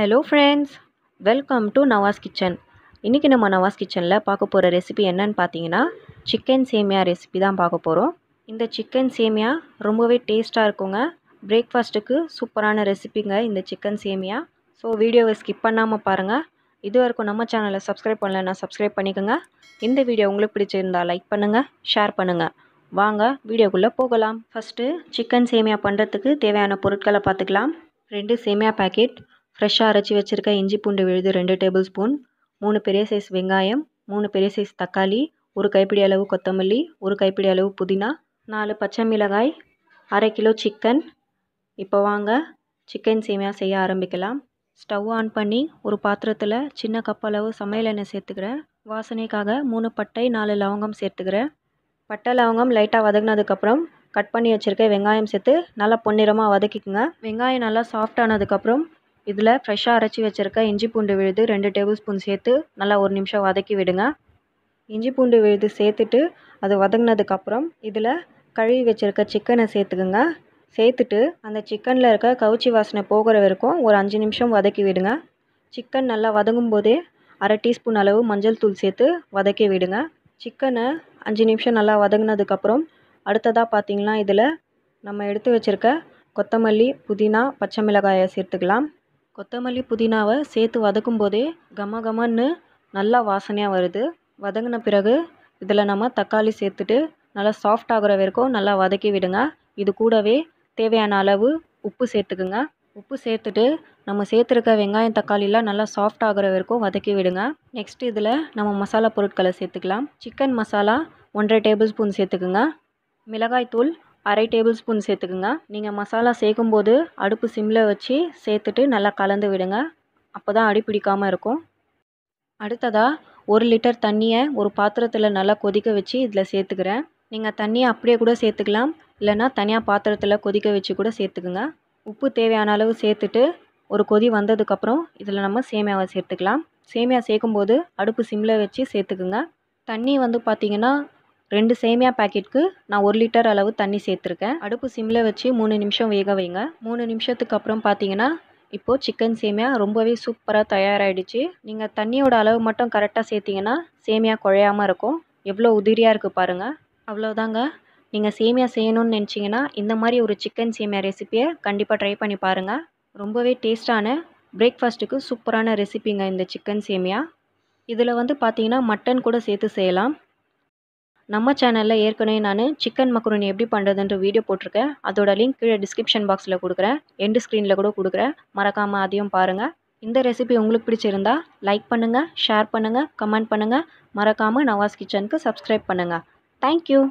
hello friends welcome to Nawaz kitchen இன்றைக்கி நம்ம நவாஸ் கிச்சனில் பார்க்க போகிற ரெசிபி என்னன்னு பார்த்தீங்கன்னா சிக்கன் சேமியா ரெசிபி தான் பார்க்க போகிறோம் இந்த சிக்கன் சேமியா ரொம்பவே டேஸ்ட்டாக இருக்குங்க பிரேக்ஃபாஸ்ட்டுக்கு சூப்பரான ரெசிபிங்க இந்த சிக்கன் சேமியா ஸோ வீடியோவை ஸ்கிப் பண்ணாமல் பாருங்கள் இது வரைக்கும் நம்ம சேனலை சப்ஸ்கிரைப் பண்ணலன்னா சப்ஸ்கிரைப் பண்ணிக்கோங்க இந்த வீடியோ உங்களுக்கு பிடிச்சிருந்தால் லைக் பண்ணுங்கள் ஷேர் பண்ணுங்கள் வாங்க வீடியோக்குள்ளே போகலாம் ஃபஸ்ட்டு சிக்கன் சேமியா பண்ணுறதுக்கு தேவையான பொருட்களை பார்த்துக்கலாம் ரெண்டு சேமியா பேக்கெட் ஃப்ரெஷ்ஷாக அரைச்சி வச்சுருக்க இஞ்சி பூண்டு விழுது ரெண்டு டேபிள் ஸ்பூன் மூணு பெரிய சைஸ் வெங்காயம் மூணு பெரிய சைஸ் தக்காளி ஒரு கைப்பிடி அளவு கொத்தமல்லி ஒரு கைப்பிடி அளவு புதினா நாலு பச்சை மிளகாய் அரை கிலோ சிக்கன் இப்போ வாங்க சிக்கன் சேமியா செய்ய ஆரம்பிக்கலாம் ஸ்டவ் ஆன் பண்ணி ஒரு பாத்திரத்தில் சின்ன கப் அளவு சமையல் எண்ணெய் சேர்த்துக்கிறேன் வாசனைக்காக மூணு பட்டை நாலு லவங்கம் சேர்த்துக்கிறேன் பட்டை லவங்கம் லைட்டாக வதங்கினதுக்கப்புறம் கட் பண்ணி வச்சுருக்க வெங்காயம் சேர்த்து நல்லா பொன்னிறமாக வதக்கிக்குங்க வெங்காயம் நல்லா சாஃப்டானதுக்கப்புறம் இதில் ஃப்ரெஷ்ஷாக அரைச்சி வச்சுருக்க இஞ்சி பூண்டு விழுது ரெண்டு டேபிள் ஸ்பூன் சேர்த்து நல்லா ஒரு நிமிஷம் வதக்கி விடுங்க இஞ்சி பூண்டு விழுது சேர்த்துட்டு அது வதங்கினதுக்கப்புறம் இதில் கழுவி வச்சுருக்க சிக்கனை சேர்த்துக்குங்க சேர்த்துட்டு அந்த சிக்கனில் இருக்க கவுச்சி வாசனை போகிற வரைக்கும் ஒரு அஞ்சு நிமிஷம் வதக்கி விடுங்க சிக்கன் நல்லா வதங்கும் போதே அரை டீஸ்பூன் அளவு மஞ்சள் தூள் சேர்த்து வதக்கி விடுங்க சிக்கனை அஞ்சு நிமிஷம் நல்லா வதங்கினதுக்கப்புறம் அடுத்ததாக பார்த்திங்கன்னா இதில் நம்ம எடுத்து வச்சுருக்க கொத்தமல்லி புதினா பச்சை மிளகாயை சேர்த்துக்கலாம் கொத்தமல்லி புதினாவை சேர்த்து வதக்கும் போதே கம கமன்னு நல்லா வாசனையாக வருது வதங்கின பிறகு இதில் நம்ம தக்காளி சேர்த்துட்டு நல்லா சாஃப்ட் ஆகிற வரைக்கும் நல்லா வதக்கி விடுங்க இது கூடவே தேவையான அளவு உப்பு சேர்த்துக்குங்க உப்பு சேர்த்துட்டு நம்ம சேர்த்துருக்க வெங்காயம் தக்காளிலாம் நல்லா சாஃப்ட் ஆகிற வரைக்கும் வதக்கி விடுங்க நெக்ஸ்ட் இதில் நம்ம மசாலா பொருட்களை சேர்த்துக்கலாம் சிக்கன் மசாலா ஒன்றரை டேபிள் ஸ்பூன் சேர்த்துக்குங்க மிளகாய் தூள் அரை டேபிள் ஸ்பூன் சேர்த்துக்குங்க நீங்கள் மசாலா சேர்க்கும்போது அடுப்பு சிம்மில் வச்சு சேர்த்துட்டு நல்லா கலந்து விடுங்க அப்போ தான் அடி பிடிக்காமல் இருக்கும் அடுத்ததாக ஒரு லிட்டர் தண்ணியை ஒரு பாத்திரத்தில் நல்லா கொதிக்க வச்சு இதில் சேர்த்துக்கிறேன் நீங்கள் தண்ணியை அப்படியே கூட சேர்த்துக்கலாம் இல்லைனா தனியாக பாத்திரத்தில் கொதிக்க வச்சு கூட சேர்த்துக்குங்க உப்பு தேவையான அளவு சேர்த்துட்டு ஒரு கொதி வந்ததுக்கப்புறம் இதில் நம்ம சேமியாவை சேர்த்துக்கலாம் சேமியா சேர்க்கும்போது அடுப்பு சிம்மில் வச்சு சேர்த்துக்குங்க தண்ணி வந்து பார்த்திங்கன்னா ரெண்டு சேமியா பேக்கெட்க்கு நான் ஒரு லிட்டர் அளவு தண்ணி சேர்த்துருக்கேன் அடுப்பு சிம்மில் வச்சு மூணு நிமிஷம் வேக வைங்க மூணு நிமிஷத்துக்கு அப்புறம் பார்த்தீங்கன்னா இப்போது சிக்கன் சேமியா ரொம்பவே சூப்பராக தயாராகிடுச்சு நீங்கள் தண்ணியோட அளவு மட்டும் கரெக்டாக சேர்த்திங்கன்னா சேமியா குழையாமல் இருக்கும் எவ்வளோ உதிரியாக இருக்குது பாருங்கள் அவ்வளோதாங்க நீங்கள் சேமியா செய்யணும்னு நினச்சிங்கன்னா இந்த மாதிரி ஒரு சிக்கன் சேமியா ரெசிப்பியை கண்டிப்பாக ட்ரை பண்ணி பாருங்கள் ரொம்பவே டேஸ்டான பிரேக்ஃபாஸ்ட்டுக்கு சூப்பரான ரெசிப்பிங்க இந்த சிக்கன் சேமியா இதில் வந்து பார்த்தீங்கன்னா மட்டன் கூட சேர்த்து செய்யலாம் நம்ம சேனலில் ஏற்கனவே நான் சிக்கன் மக்ரோனி எப்படி பண்ணுறதுன்ற வீடியோ போட்டிருக்கேன் அதோட லிங்க் கீழே டிஸ்கிரிப்ஷன் பாக்ஸில் கொடுக்குறேன் எண்டு ஸ்க்ரீனில் கூட கொடுக்குறேன் மறக்காமல் அதையும் பாருங்கள் இந்த ரெசிபி உங்களுக்கு பிடிச்சிருந்தா லைக் பண்ணுங்கள் ஷேர் பண்ணுங்கள் கமெண்ட் பண்ணுங்கள் மறக்காமல் நவாஸ் கிச்சனுக்கு சப்ஸ்கிரைப் பண்ணுங்கள் தேங்க்யூ